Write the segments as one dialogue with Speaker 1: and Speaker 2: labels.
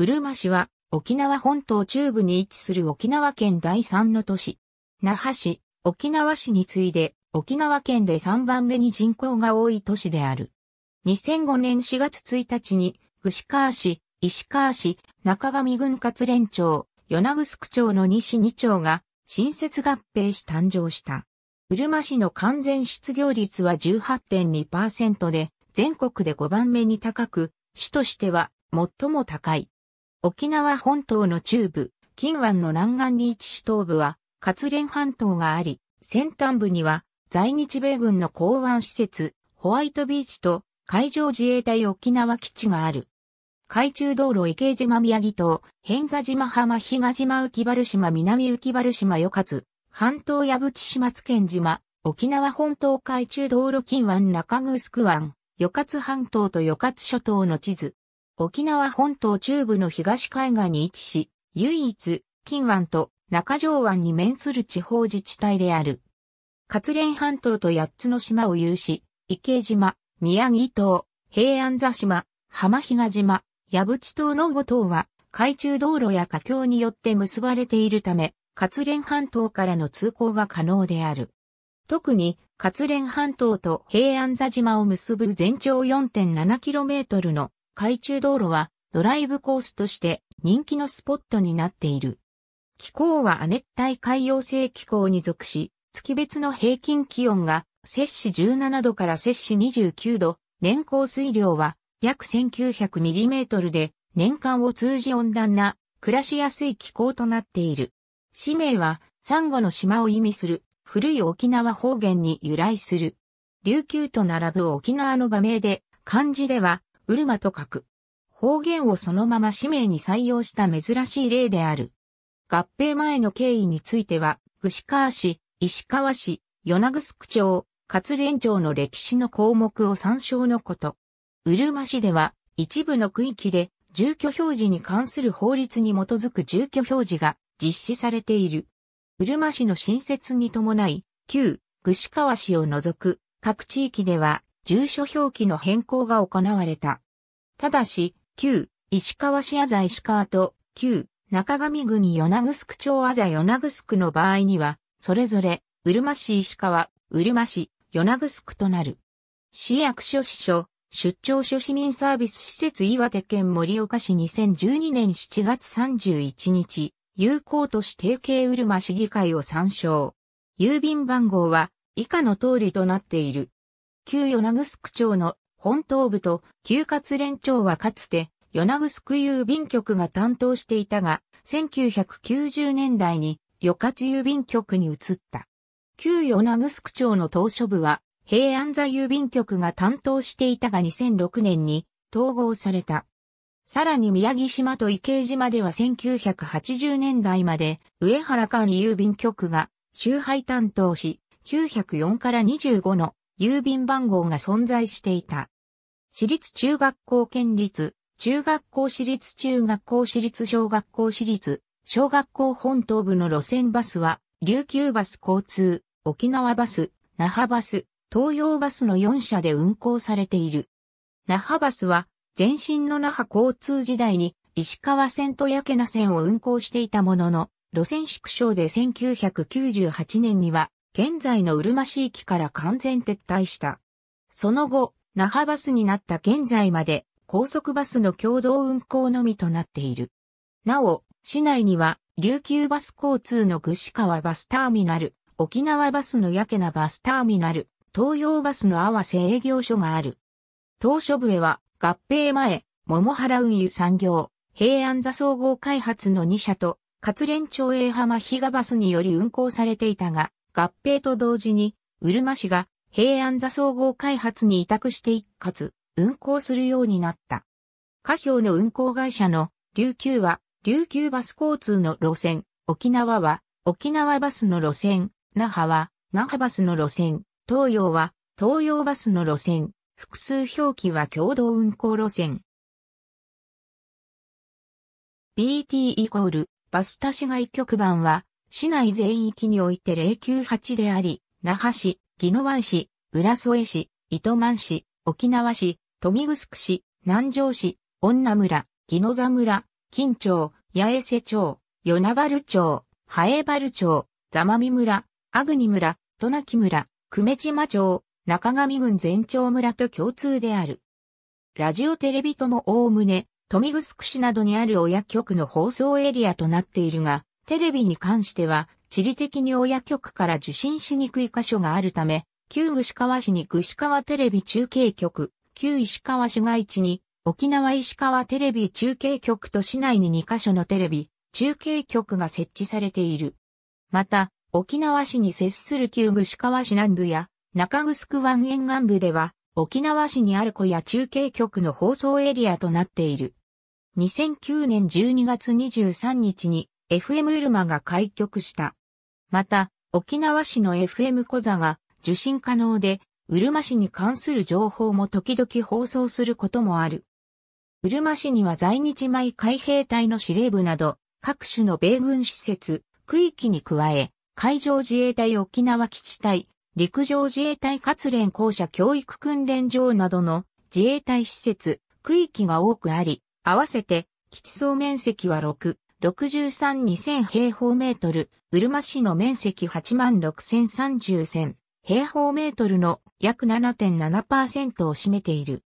Speaker 1: うるま市は沖縄本島中部に位置する沖縄県第3の都市。那覇市、沖縄市に次いで沖縄県で3番目に人口が多い都市である。2005年4月1日に、串川市、石川市、中上郡勝連町、与那城町の西2町が新設合併し誕生した。うるま市の完全失業率は18.2%で、全国で5番目に高く、市としては最も高い。沖縄本島の中部、金湾の南岸に位置し東部は、活連半島があり、先端部には、在日米軍の港湾施設、ホワイトビーチと海上自衛隊沖縄基地がある。海中道路池江島宮城島、偏座島浜東島浮原島南浮原島与勝、半島矢淵島津県島、沖縄本島海中道路近湾中城湾、与勝半島と与勝諸島の地図。沖縄本島中部の東海岸に位置し、唯一、金湾と中条湾に面する地方自治体である。活連半島と八つの島を有し、池島、宮城島、平安座島、浜比嘉島、矢淵島の五島は、海中道路や河橋によって結ばれているため、活連半島からの通行が可能である。特に、活連半島と平安座島を結ぶ全長 4.7km の海中道路はドライブコースとして人気のスポットになっている。気候は亜熱帯海洋性気候に属し、月別の平均気温が摂氏17度から摂氏29度、年降水量は約 1900mm で年間を通じ温暖な暮らしやすい気候となっている。氏名はサンゴの島を意味する古い沖縄方言に由来する。琉球と並ぶ沖縄の画名で漢字ではウルマと書く。方言をそのまま氏名に採用した珍しい例である。合併前の経緯については、串川市、石川市、与那区町、勝連町の歴史の項目を参照のこと。うるま市では、一部の区域で、住居表示に関する法律に基づく住居表示が実施されている。うるま市の新設に伴い、旧、串川市を除く各地域では住所表記の変更が行われた。ただし、旧、石川市あざ石川と、旧、中上郡与那城町あざ与那城の場合には、それぞれ、うるま市石川、うるま市、与那城となる。市役所支所、出張所市民サービス施設岩手県盛岡市2012年7月31日、有効都市提携うるま市議会を参照。郵便番号は以下の通りとなっている。旧与那城町の本島部と旧活連町はかつて与那城郵便局が担当していたが、1990年代に与活郵便局に移った。旧与那城町の島書部は平安座郵便局が担当していたが2006年に統合された。さらに宮城島と池江島では1980年代まで上原間郵便局が周配担当し、904から25の郵便番号が存在していた。私立中学校県立、中学校私立中学校私立小学校私立、小学校本東部の路線バスは、琉球バス交通、沖縄バス、那覇バス、東洋バスの4社で運行されている。那覇バスは、前身の那覇交通時代に、石川線とやけな線を運行していたものの、路線縮小で1998年には現在のうるま市域から完全撤退した。その後、那覇バスになった現在まで高速バスの共同運行のみとなっている。なお、市内には琉球バス交通の具志川バスターミナル、沖縄バスのやけなバスターミナル、東洋バスの合わせ営業所がある。当初部へは合併前、桃原運輸産業、平安座総合開発の2社と、勝連町営浜比嘉バスにより運行されていたが、合併と同時に、うるま市が平安座総合開発に委託して一括、運行するようになった。下表の運行会社の琉球は、琉球バス交通の路線、沖縄は、沖縄バスの路線、那覇は、那覇バスの路線、東洋は、東洋バスの路線、複数表記は共同運行路線。BT イコール、バスタ市外局番は、市内全域において098であり、那覇市、宜野湾市、浦添市、糸満市、沖縄市、富城市、南城市、女村、宜野座村、金町、八重瀬町、与那原町、早原町、座間見村、阿国村、渡名木村、久米島町、中上郡全町村と共通である。ラジオテレビともおおむね、富城市などにある親局の放送エリアとなっているが、テレビに関しては、地理的に親局から受信しにくい箇所があるため、旧串川市に串川テレビ中継局、旧石川市街地に沖縄石川テレビ中継局と市内に2箇所のテレビ中継局が設置されている。また、沖縄市に接する旧串川市南部や中城湾沿岸部では、沖縄市にある小屋中継局の放送エリアとなっている。2009年12月23日に FM ウルマが開局した。また、沖縄市の FM 小座が受信可能で、ウルマ市に関する情報も時々放送することもある。ウルマ市には在日米海兵隊の司令部など、各種の米軍施設、区域に加え、海上自衛隊沖縄基地隊、陸上自衛隊活連校舎教育訓練場などの自衛隊施設、区域が多くあり、合わせて基地総面積は6、632000平方メートル、うるま市の面積86030千平方メートルの約7.7%を占めている。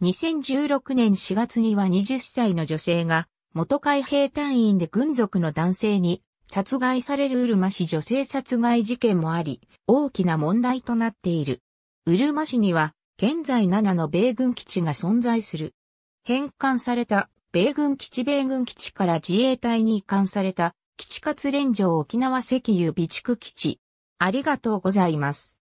Speaker 1: 2016年4月には20歳の女性が元海兵隊員で軍属の男性に殺害されるうるま市女性殺害事件もあり、大きな問題となっている。うるま市には現在7の米軍基地が存在する。返還された米軍基地米軍基地から自衛隊に移管された基地活連城沖縄石油備蓄基地。ありがとうございます。